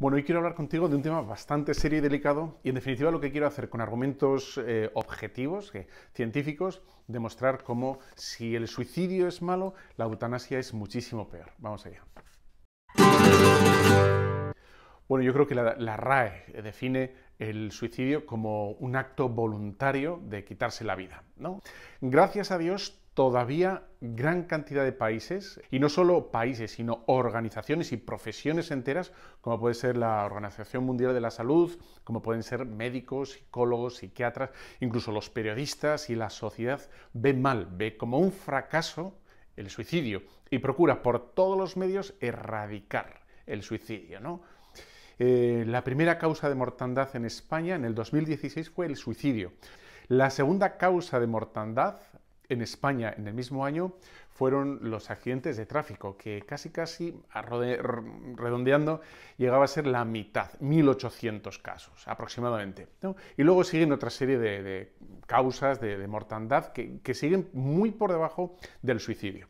Bueno, hoy quiero hablar contigo de un tema bastante serio y delicado y en definitiva lo que quiero hacer con argumentos eh, objetivos, eh, científicos, demostrar cómo si el suicidio es malo, la eutanasia es muchísimo peor. Vamos allá. Bueno, yo creo que la, RAE define el suicidio como un acto voluntario de quitarse la vida. ¿no? Gracias a Dios, todavía gran cantidad de países, y no solo países, sino organizaciones y profesiones enteras, como puede ser la Organización Mundial de la Salud, como pueden ser médicos, psicólogos, psiquiatras, incluso los periodistas y la sociedad, ve mal, ve como un fracaso el suicidio y procura por todos los medios erradicar el suicidio, eh, la primera causa de mortandad en España en el 2016 fue el suicidio. La segunda causa de mortandad en España en el mismo año fueron los accidentes de tráfico, que casi casi redondeando llegaba a ser la mitad, 1.800 casos aproximadamente. Y luego siguen otra serie de, causas de, mortandad que, que siguen muy por debajo del suicidio.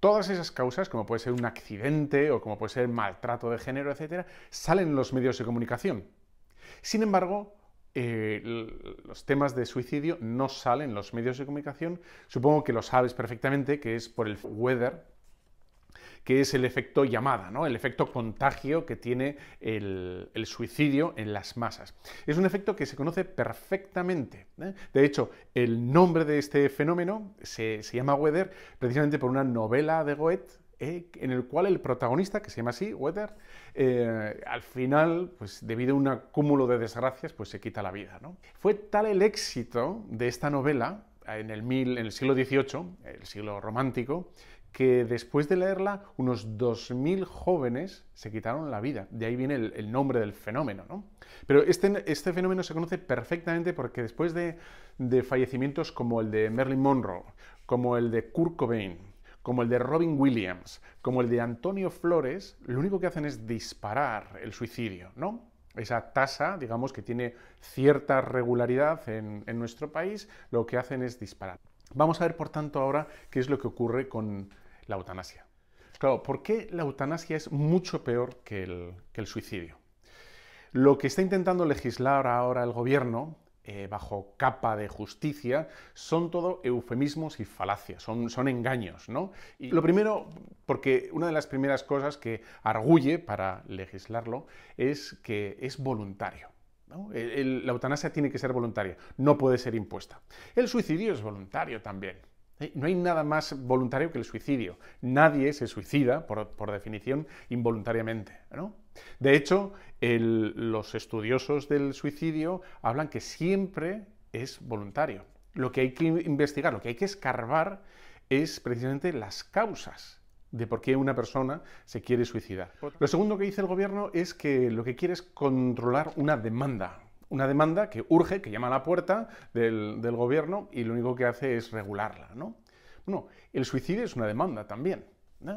Todas esas causas, como puede ser un accidente o como puede ser maltrato de género, etc., salen en los medios de comunicación. Sin embargo, eh, los temas de suicidio no salen los medios de comunicación. Supongo que lo sabes perfectamente, que es por el weather, que es el efecto llamada, el efecto contagio que tiene el, suicidio en las masas. Es un efecto que se conoce perfectamente. ¿eh? De hecho, el nombre de este fenómeno se, se, llama Weather precisamente por una novela de Goethe eh, en el cual el protagonista, que se llama así, Weather, eh, al final, pues debido a un acúmulo de desgracias, pues se quita la vida. ¿no? Fue tal el éxito de esta novela eh, en el, en el siglo XVIII, el siglo romántico, que después de leerla, unos 2.000 jóvenes se quitaron la vida. De ahí viene el, nombre del fenómeno, Pero este, este, fenómeno se conoce perfectamente porque después de, de, fallecimientos como el de Marilyn Monroe, como el de Kurt Cobain, como el de Robin Williams, como el de Antonio Flores, lo único que hacen es disparar el suicidio, ¿no? Esa tasa, digamos, que tiene cierta regularidad en, nuestro país, lo que hacen es disparar. Vamos a ver, por tanto, ahora qué es lo que ocurre con la eutanasia. Claro, ¿por qué la eutanasia es mucho peor que el, que el suicidio? Lo que está intentando legislar ahora el gobierno eh, bajo capa de justicia, son todo eufemismos y falacias, son, engaños, ¿no? Y lo primero, porque una de las primeras cosas que arguye para legislarlo es que es voluntario. la eutanasia tiene que ser voluntaria, no puede ser impuesta. El suicidio es voluntario también. ¿Eh? No hay nada más voluntario que el suicidio. Nadie se suicida, por, definición, involuntariamente. De hecho, los estudiosos del suicidio hablan que siempre es voluntario. Lo que hay que investigar, lo que hay que escarbar es precisamente las causas de por qué una persona se quiere suicidar. Lo segundo que dice el gobierno es que lo que quiere es controlar una demanda una demanda que urge, que llama a la puerta del, gobierno y lo único que hace es regularla, ¿no? el suicidio es una demanda también.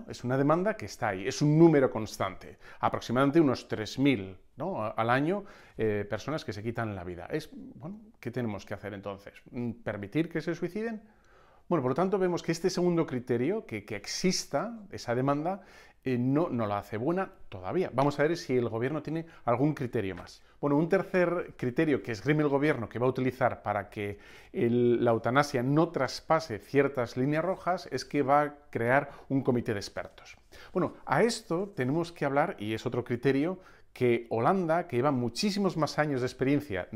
Es una demanda que está ahí, es un número constante. Aproximadamente unos 3.000 al año eh, personas que se quitan la vida. Es, bueno, ¿Qué tenemos que hacer entonces? ¿Permitir que se suiciden? Bueno, por lo tanto vemos que este segundo criterio, que, que exista esa demanda, eh, no, no la hace buena todavía. Vamos a ver si el gobierno tiene algún criterio más. Bueno, un tercer criterio que esgrime el gobierno que va a utilizar para que la eutanasia no traspase ciertas líneas rojas es que va a crear un comité de expertos. Bueno, a esto tenemos que hablar, y es otro criterio, que Holanda, que lleva muchísimos más años de experiencia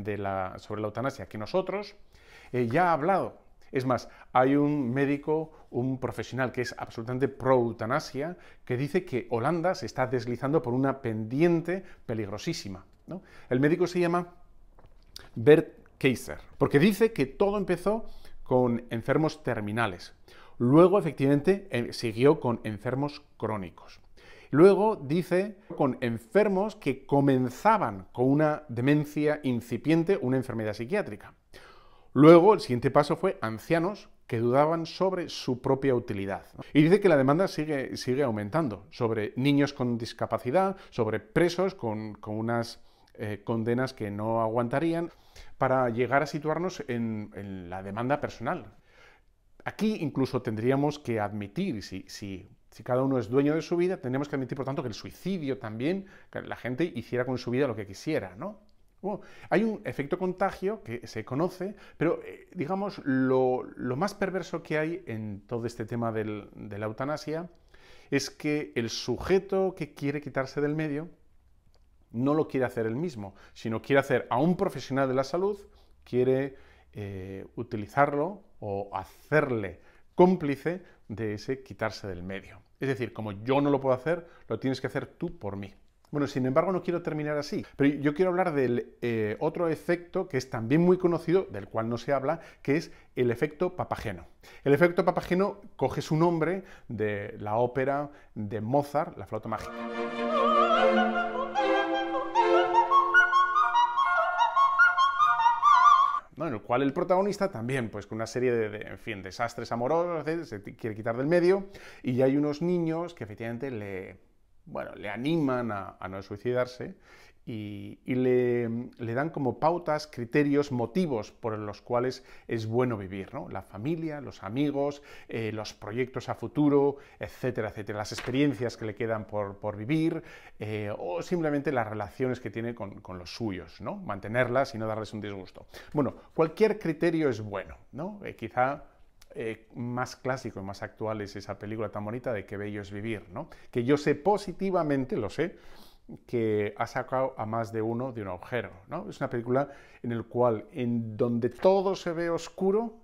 sobre la eutanasia que nosotros, eh, ya ha hablado es más, hay un médico, un profesional que es absolutamente pro eutanasia, que dice que Holanda se está deslizando por una pendiente peligrosísima. El médico se llama Bert Keiser, porque dice que todo empezó con enfermos terminales. Luego, efectivamente, eh, siguió con enfermos crónicos. Luego dice con enfermos que comenzaban con una demencia incipiente, una enfermedad psiquiátrica. Luego, el siguiente paso fue ancianos que dudaban sobre su propia utilidad. Y dice que la demanda sigue, sigue aumentando, sobre niños con discapacidad, sobre presos con, con unas eh, condenas que no aguantarían, para llegar a situarnos en, la demanda personal. Aquí incluso tendríamos que admitir, si, si, si cada uno es dueño de su vida, tendríamos que admitir, por tanto, que el suicidio también, que la gente hiciera con su vida lo que quisiera, ¿no? hay un efecto contagio que se conoce, pero eh, digamos lo, más perverso que hay en todo este tema de la eutanasia es que el sujeto que quiere quitarse del medio no lo quiere hacer él mismo, sino quiere hacer a un profesional de la salud, quiere eh, utilizarlo o hacerle cómplice de ese quitarse del medio. Es decir, como yo no lo puedo hacer, lo tienes que hacer tú por mí. Bueno, sin embargo, no quiero terminar así, pero yo quiero hablar del eh, otro efecto que es también muy conocido, del cual no se habla, que es el efecto papageno. El efecto papageno coge su nombre de la ópera de Mozart, La flauta mágica. en el cual el protagonista también, pues con una serie de, en fin, desastres amorosos, se quiere quitar del medio, y hay unos niños que efectivamente le, bueno, le animan a, no suicidarse y, le, dan como pautas, criterios, motivos por los cuales es bueno vivir, ¿no? La familia, los amigos, eh, los proyectos a futuro, etcétera, etcétera, las experiencias que le quedan por, vivir eh, o simplemente las relaciones que tiene con, los suyos, ¿no? Mantenerlas y no darles un disgusto. Bueno, cualquier criterio es bueno, ¿no? Eh, quizá eh, más clásico y más actual es esa película tan bonita de Qué bello es vivir, ¿no? Que yo sé positivamente, lo sé, que ha sacado a más de uno de un agujero, Es una película en el cual, en donde todo se ve oscuro,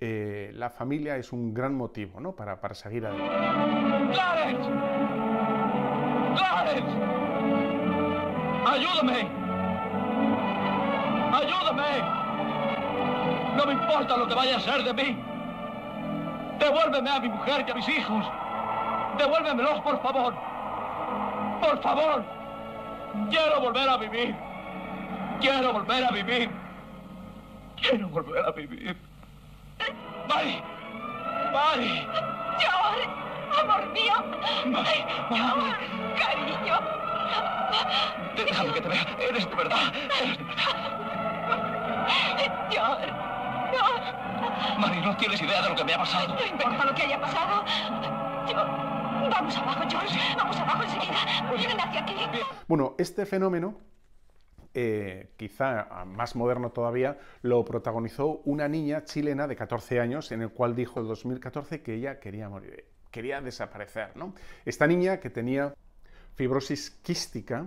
eh, la familia es un gran motivo, Para, para seguir adelante. ¡Clarence! ¡Clarence! ¡Ayúdame! ¡Ayúdame! No me importa lo que vaya a ser de mí. Devuélveme a mi mujer y a mis hijos. Devuélvemelos, por favor. Por favor. Quiero volver a vivir. Quiero volver a vivir. Quiero volver a vivir. Mari. Mari. George, amor mío. Mari. Mari, cariño. Déjame que te vea. Eres de verdad. Eres de verdad. tienes idea de lo que me ha pasado. No importa lo que haya pasado. Vamos abajo, George. Vamos abajo enseguida. Vienen hacia aquí. Bueno, este fenómeno eh, quizá más moderno todavía, lo protagonizó una niña chilena de 14 años, en el cual dijo en 2014 que ella quería morir, quería desaparecer. Esta niña que tenía fibrosis quística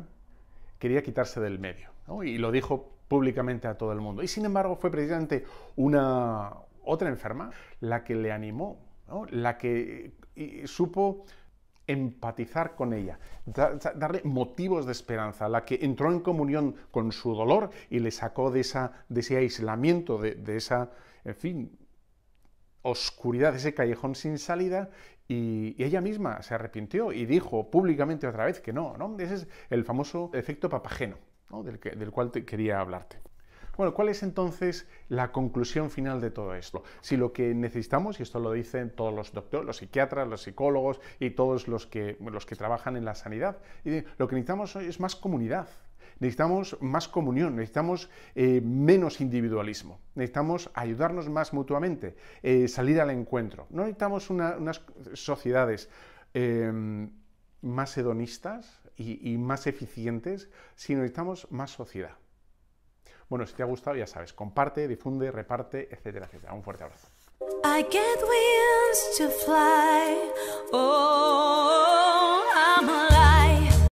quería quitarse del medio y lo dijo públicamente a todo el mundo. Y sin embargo fue precisamente una, otra enferma, la que le animó, la que eh, supo empatizar con ella, darle motivos de esperanza, la que entró en comunión con su dolor y le sacó de, esa, de ese aislamiento, de, esa, oscuridad, fin, oscuridad, ese callejón sin salida, y, ella misma se arrepintió y dijo públicamente otra vez que no, ¿no? Ese es el famoso efecto papageno, del, cual quería hablarte. Bueno, ¿cuál es entonces la conclusión final de todo esto? Si lo que necesitamos, y esto lo dicen todos los doctores, los psiquiatras, los psicólogos y todos los que, los que trabajan en la sanidad, y lo que necesitamos hoy es más comunidad, necesitamos más comunión, necesitamos eh, menos individualismo, necesitamos ayudarnos más mutuamente, eh, salir al encuentro. No necesitamos unas sociedades em, más hedonistas y, y más eficientes, sino necesitamos más sociedad. Bueno, si te ha gustado, ya sabes, comparte, difunde, reparte, etcétera, etcétera. Un fuerte abrazo. Oh.